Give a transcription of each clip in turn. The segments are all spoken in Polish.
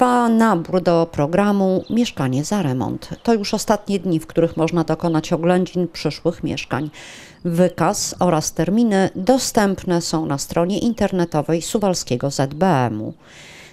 Trwa nabór do programu Mieszkanie za remont. To już ostatnie dni, w których można dokonać oględzin przyszłych mieszkań. Wykaz oraz terminy dostępne są na stronie internetowej Suwalskiego ZBM-u.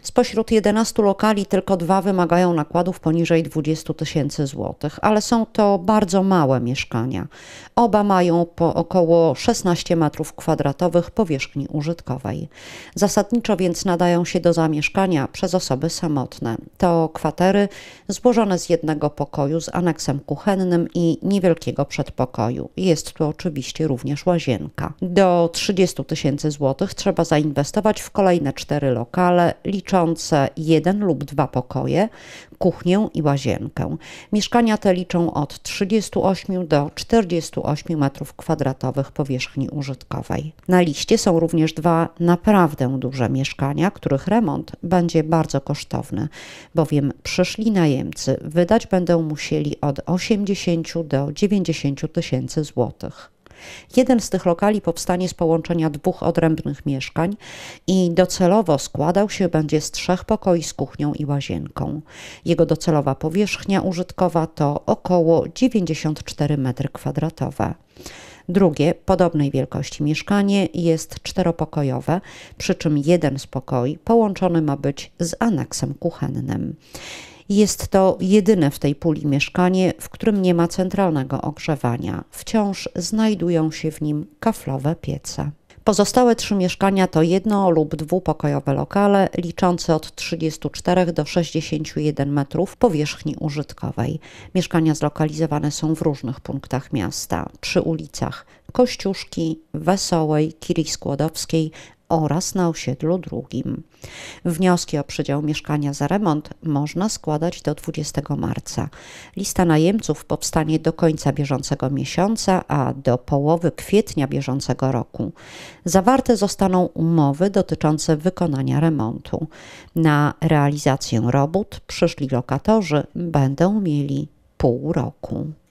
Spośród 11 lokali tylko dwa wymagają nakładów poniżej 20 tysięcy złotych, ale są to bardzo małe mieszkania. Oba mają po około 16 metrów kwadratowych powierzchni użytkowej. Zasadniczo więc nadają się do zamieszkania przez osoby samotne. To kwatery złożone z jednego pokoju z aneksem kuchennym i niewielkiego przedpokoju. Jest tu oczywiście również łazienka. Do 30 tysięcy złotych trzeba zainwestować w kolejne cztery lokale, liczące jeden lub dwa pokoje, kuchnię i łazienkę. Mieszkania te liczą od 38 do 48 metrów kwadratowych powierzchni użytkowej. Na liście są również dwa naprawdę duże mieszkania, których remont będzie bardzo kosztowny, bowiem przyszli najemcy wydać będą musieli od 80 do 90 tysięcy złotych. Jeden z tych lokali powstanie z połączenia dwóch odrębnych mieszkań i docelowo składał się będzie z trzech pokoi z kuchnią i łazienką. Jego docelowa powierzchnia użytkowa to około 94 m2. Drugie, podobnej wielkości mieszkanie jest czteropokojowe, przy czym jeden z pokoi połączony ma być z aneksem kuchennym. Jest to jedyne w tej puli mieszkanie, w którym nie ma centralnego ogrzewania. Wciąż znajdują się w nim kaflowe piece. Pozostałe trzy mieszkania to jedno lub dwupokojowe lokale liczące od 34 do 61 metrów powierzchni użytkowej. Mieszkania zlokalizowane są w różnych punktach miasta, przy ulicach Kościuszki, Wesołej, Kiri Skłodowskiej, oraz na osiedlu drugim. Wnioski o przydział mieszkania za remont można składać do 20 marca. Lista najemców powstanie do końca bieżącego miesiąca, a do połowy kwietnia bieżącego roku. Zawarte zostaną umowy dotyczące wykonania remontu. Na realizację robót przyszli lokatorzy będą mieli pół roku.